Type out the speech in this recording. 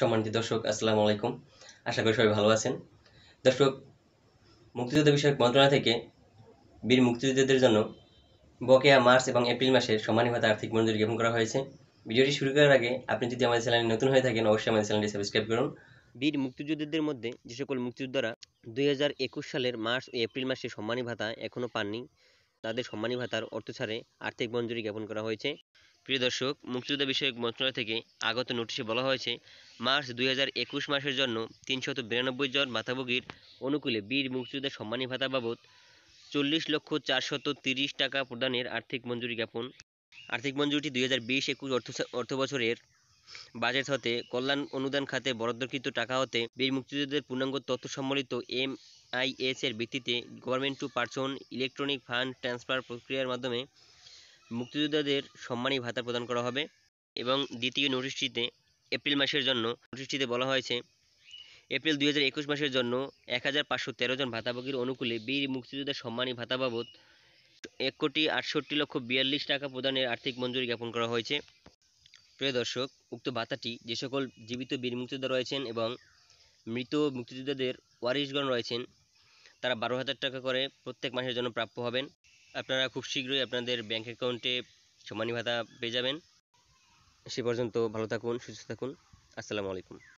সম্মানিত দর্শক আসসালামু আলাইকুম আশা করি সবাই ভালো আছেন দর্শক মুক্তিযুদ্ধ বিষয়ক মন্ত্রণালয় থেকে বীর মুক্তিযোদ্ধাদের জন্য বকেয়া মার্চ এবং এপ্রিল মাসের সম্মানী ভাতা আর্থিক মঞ্জুরি জ্ঞাপন করা হয়েছে ভিডিওটি শুরু করার আগে আপনি যদি আমাদের চ্যানেলে নতুন হয়ে থাকেন অবশ্যই আমাদের চ্যানেলটি সাবস্ক্রাইব করুন বীর মুক্তিযোদ্ধাদের মধ্যে যে সকল মুক্তিযোদ্ধারা দুই সালের মার্চ ও এপ্রিল মাসে সম্মানী ভাতা এখনও পাননি তাদের সম্মানী ভাতার অর্থ ছাড়ে আর্থিক মঞ্জুরি জ্ঞাপন করা হয়েছে প্রিয় দর্শক মুক্তিযোদ্ধা বিষয়ক মন্ত্রণালয় থেকে আগত নোটিশে বলা হয়েছে মার্চ দুই মাসের জন্য তিনশত বিরানব্বই জন মাথাভোগীর অনুকূলে বীর মুক্তিযোদ্ধা সম্মানী ভাতা বাবদ চল্লিশ লক্ষ চারশত তিরিশ টাকা প্রদানের আর্থিক মঞ্জুরি জ্ঞাপন আর্থিক মঞ্জুরিটি দুই হাজার বিশ একুশ অর্থ অর্থ বছরের বাজেট হতে কল্যাণ অনুদান খাতে বরাদ্দকৃত টাকা হতে বীর মুক্তিযোদ্ধাদের পূর্ণাঙ্গ তথ্য সম্বলিত এম আইএস এর ভিত্তিতে government to person electronic fund transfer প্রক্রিয়ার মাধ্যমে মুক্তিযোদ্ধাদের সম্মানী ভাতা প্রদান করা হবে এবং দ্বিতীয় নোটিশটিতে এপ্রিল মাসের জন্য নোটিশটিতে বলা হয়েছে এপ্রিল দুই মাসের জন্য এক হাজার পাঁচশো তেরো জন ভাতাভোগীর অনুকূলে বীর মুক্তিযোদ্ধা সম্মানী ভাতা বাবদ এক কোটি আটষট্টি লক্ষ বিয়াল্লিশ টাকা প্রদানের আর্থিক মঞ্জুরি জ্ঞাপন করা হয়েছে প্রিয় দর্শক উক্ত ভাতাটি যে সকল জীবিত বীর মুক্তিযোদ্ধা রয়েছেন এবং মৃত মুক্তিযোদ্ধাদের ওয়ারিশগণ রয়েছেন তারা বারো হাজার টাকা করে প্রত্যেক মাসের জন্য প্রাপ্য হবেন আপনারা খুব শীঘ্রই আপনাদের ব্যাংক অ্যাকাউন্টে সম্মানী ভাতা পেয়ে যাবেন সে পর্যন্ত ভালো থাকুন সুস্থ থাকুন আসসালামু আলাইকুম